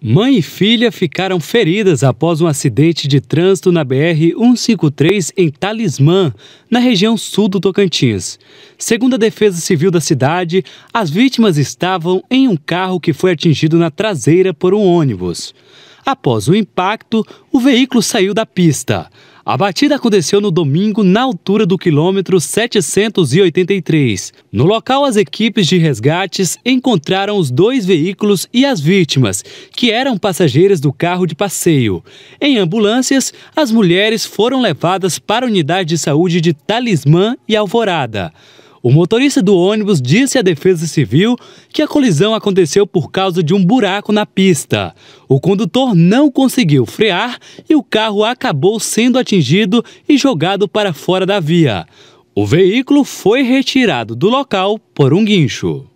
Mãe e filha ficaram feridas após um acidente de trânsito na BR-153 em Talismã, na região sul do Tocantins. Segundo a Defesa Civil da cidade, as vítimas estavam em um carro que foi atingido na traseira por um ônibus. Após o impacto, o veículo saiu da pista. A batida aconteceu no domingo, na altura do quilômetro 783. No local, as equipes de resgates encontraram os dois veículos e as vítimas, que eram passageiras do carro de passeio. Em ambulâncias, as mulheres foram levadas para a unidade de saúde de Talismã e Alvorada. O motorista do ônibus disse à Defesa Civil que a colisão aconteceu por causa de um buraco na pista. O condutor não conseguiu frear e o carro acabou sendo atingido e jogado para fora da via. O veículo foi retirado do local por um guincho.